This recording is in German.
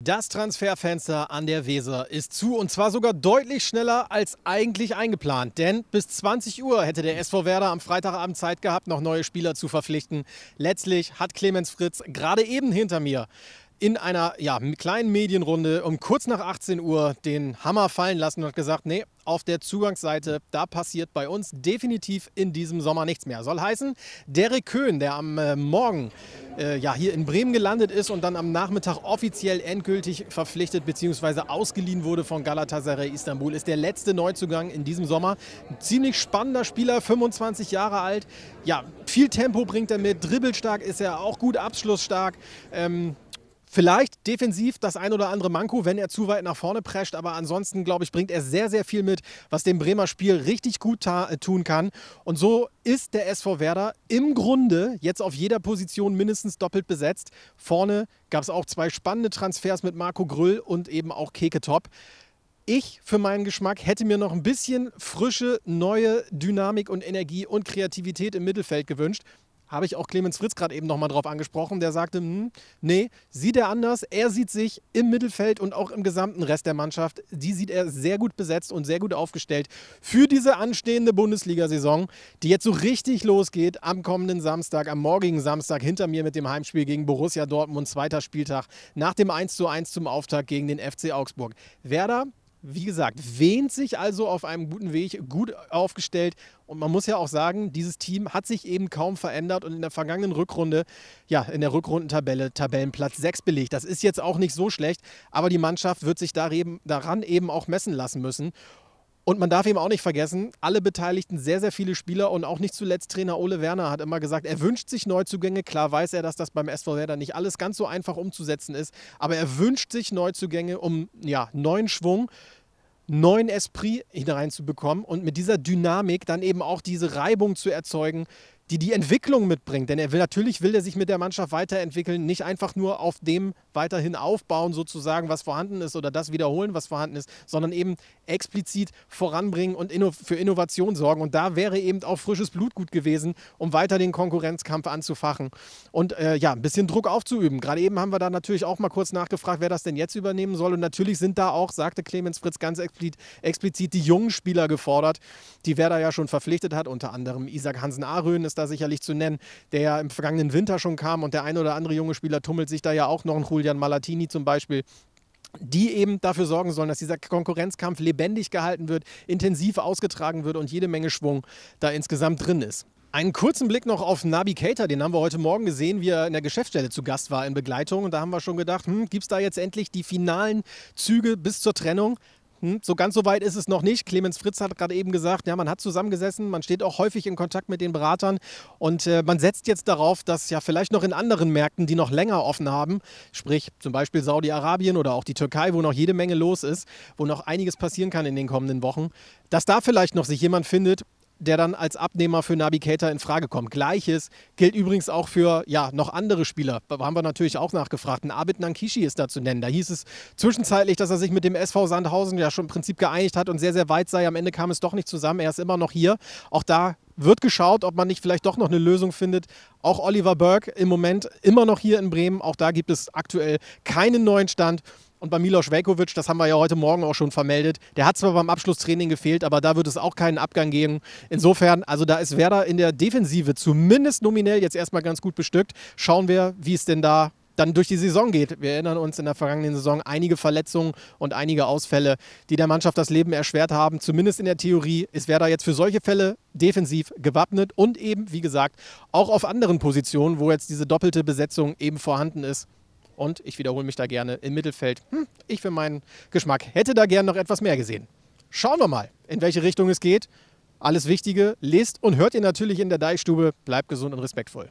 Das Transferfenster an der Weser ist zu und zwar sogar deutlich schneller als eigentlich eingeplant. Denn bis 20 Uhr hätte der SV Werder am Freitagabend Zeit gehabt, noch neue Spieler zu verpflichten. Letztlich hat Clemens Fritz gerade eben hinter mir in einer ja, kleinen Medienrunde um kurz nach 18 Uhr den Hammer fallen lassen und hat gesagt, nee, auf der Zugangsseite. Da passiert bei uns definitiv in diesem Sommer nichts mehr. Soll heißen, Derek Köhn, der am äh, Morgen äh, ja, hier in Bremen gelandet ist und dann am Nachmittag offiziell endgültig verpflichtet bzw. ausgeliehen wurde von Galatasaray Istanbul. Ist der letzte Neuzugang in diesem Sommer. Ein ziemlich spannender Spieler, 25 Jahre alt. Ja, viel Tempo bringt er mit, dribbelstark ist er, auch gut abschlussstark. Ähm, Vielleicht defensiv das ein oder andere Manko, wenn er zu weit nach vorne prescht, aber ansonsten, glaube ich, bringt er sehr, sehr viel mit, was dem Bremer Spiel richtig gut äh, tun kann. Und so ist der SV Werder im Grunde jetzt auf jeder Position mindestens doppelt besetzt. Vorne gab es auch zwei spannende Transfers mit Marco Grüll und eben auch Keke Top. Ich für meinen Geschmack hätte mir noch ein bisschen frische, neue Dynamik und Energie und Kreativität im Mittelfeld gewünscht habe ich auch Clemens Fritz gerade eben nochmal drauf angesprochen, der sagte, hm, nee, sieht er anders, er sieht sich im Mittelfeld und auch im gesamten Rest der Mannschaft, die sieht er sehr gut besetzt und sehr gut aufgestellt für diese anstehende Bundesliga-Saison, die jetzt so richtig losgeht am kommenden Samstag, am morgigen Samstag hinter mir mit dem Heimspiel gegen Borussia Dortmund, zweiter Spieltag nach dem 1:1 zum Auftakt gegen den FC Augsburg. Werder wie gesagt, wehnt sich also auf einem guten Weg, gut aufgestellt. Und man muss ja auch sagen, dieses Team hat sich eben kaum verändert und in der vergangenen Rückrunde, ja, in der Rückrundentabelle Tabellenplatz 6 belegt. Das ist jetzt auch nicht so schlecht, aber die Mannschaft wird sich daran eben auch messen lassen müssen. Und man darf eben auch nicht vergessen, alle Beteiligten, sehr, sehr viele Spieler und auch nicht zuletzt Trainer Ole Werner hat immer gesagt, er wünscht sich Neuzugänge. Klar weiß er, dass das beim SV Werder nicht alles ganz so einfach umzusetzen ist, aber er wünscht sich Neuzugänge, um ja, neuen Schwung neuen Esprit hineinzubekommen und mit dieser Dynamik dann eben auch diese Reibung zu erzeugen, die die Entwicklung mitbringt. Denn er will natürlich will er sich mit der Mannschaft weiterentwickeln, nicht einfach nur auf dem weiterhin aufbauen, sozusagen, was vorhanden ist oder das wiederholen, was vorhanden ist, sondern eben explizit voranbringen und inno für Innovation sorgen. Und da wäre eben auch frisches Blut gut gewesen, um weiter den Konkurrenzkampf anzufachen und äh, ja, ein bisschen Druck aufzuüben. Gerade eben haben wir da natürlich auch mal kurz nachgefragt, wer das denn jetzt übernehmen soll. Und natürlich sind da auch, sagte Clemens Fritz ganz explizit, explizit die jungen Spieler gefordert, die Werder ja schon verpflichtet hat, unter anderem Isaac Hansen-Arön ist da sicherlich zu nennen, der ja im vergangenen Winter schon kam und der ein oder andere junge Spieler tummelt sich da ja auch noch, ein Julian Malatini zum Beispiel, die eben dafür sorgen sollen, dass dieser Konkurrenzkampf lebendig gehalten wird, intensiv ausgetragen wird und jede Menge Schwung da insgesamt drin ist. Einen kurzen Blick noch auf Nabi Keita, den haben wir heute Morgen gesehen, wie er in der Geschäftsstelle zu Gast war in Begleitung. Und da haben wir schon gedacht, hm, gibt es da jetzt endlich die finalen Züge bis zur Trennung? Hm, so ganz so weit ist es noch nicht. Clemens Fritz hat gerade eben gesagt, ja, man hat zusammengesessen, man steht auch häufig in Kontakt mit den Beratern und äh, man setzt jetzt darauf, dass ja vielleicht noch in anderen Märkten, die noch länger offen haben, sprich zum Beispiel Saudi-Arabien oder auch die Türkei, wo noch jede Menge los ist, wo noch einiges passieren kann in den kommenden Wochen, dass da vielleicht noch sich jemand findet, der dann als Abnehmer für Nabi Keita in Frage kommt. Gleiches gilt übrigens auch für ja, noch andere Spieler. Da haben wir natürlich auch nachgefragt. Ein Abid Nankishi ist da zu nennen. Da hieß es zwischenzeitlich, dass er sich mit dem SV Sandhausen ja schon im Prinzip geeinigt hat und sehr, sehr weit sei. Am Ende kam es doch nicht zusammen. Er ist immer noch hier. Auch da wird geschaut, ob man nicht vielleicht doch noch eine Lösung findet. Auch Oliver Burke im Moment immer noch hier in Bremen. Auch da gibt es aktuell keinen neuen Stand. Und bei Milos Velkovic, das haben wir ja heute Morgen auch schon vermeldet, der hat zwar beim Abschlusstraining gefehlt, aber da wird es auch keinen Abgang geben. Insofern, also da ist Werder in der Defensive zumindest nominell jetzt erstmal ganz gut bestückt. Schauen wir, wie es denn da dann durch die Saison geht. Wir erinnern uns in der vergangenen Saison einige Verletzungen und einige Ausfälle, die der Mannschaft das Leben erschwert haben. Zumindest in der Theorie ist Werder jetzt für solche Fälle defensiv gewappnet und eben, wie gesagt, auch auf anderen Positionen, wo jetzt diese doppelte Besetzung eben vorhanden ist, und ich wiederhole mich da gerne im Mittelfeld. Hm, ich für meinen Geschmack hätte da gerne noch etwas mehr gesehen. Schauen wir mal, in welche Richtung es geht. Alles Wichtige lest und hört ihr natürlich in der Deichstube. Bleibt gesund und respektvoll.